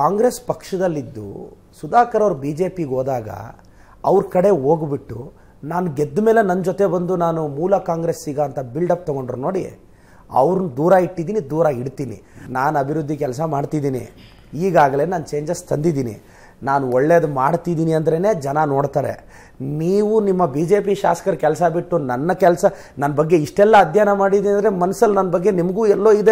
ಕಾಂಗ್ರೆಸ್ ಪಕ್ಷದಲ್ಲಿದ್ದು ಸುಧಾಕರ್ ಅವರು B J ಪಿಗೆ ಹೋದಾಗ ಅವ್ರ ಕಡೆ ಹೋಗ್ಬಿಟ್ಟು ನಾನು ಗೆದ್ದ ಮೇಲೆ ನನ್ನ ಜೊತೆ ಬಂದು ನಾನು ಮೂಲ ಕಾಂಗ್ರೆಸ್ ಕಾಂಗ್ರೆಸ್ಸಿಗ ಅಂತ ಬಿಲ್ಡಪ್ ತೊಗೊಂಡ್ರು ನೋಡಿ ಅವ್ರನ್ನ ದೂರ ಇಟ್ಟಿದ್ದೀನಿ ದೂರ ಇಡ್ತೀನಿ ನಾನು ಅಭಿವೃದ್ಧಿ ಕೆಲಸ ಮಾಡ್ತಿದ್ದೀನಿ ಈಗಾಗಲೇ ನಾನು ಚೇಂಜಸ್ ತಂದಿದ್ದೀನಿ ನಾನು ಒಳ್ಳೇದು ಮಾಡ್ತಿದ್ದೀನಿ ಅಂದ್ರೇ ಜನ ನೋಡ್ತಾರೆ ನೀವು ನಿಮ್ಮ ಬಿ ಜೆ ಪಿ ಶಾಸಕರ ಕೆಲಸ ಬಿಟ್ಟು ನನ್ನ ಕೆಲಸ ನನ್ನ ಬಗ್ಗೆ ಇಷ್ಟೆಲ್ಲ ಅಧ್ಯಯನ ಮಾಡಿದ್ದೀನಿ ಅಂದರೆ ಮನಸ್ಸಲ್ಲಿ ನನ್ನ ಬಗ್ಗೆ ನಿಮಗೂ ಎಲ್ಲೋ ಇದೆ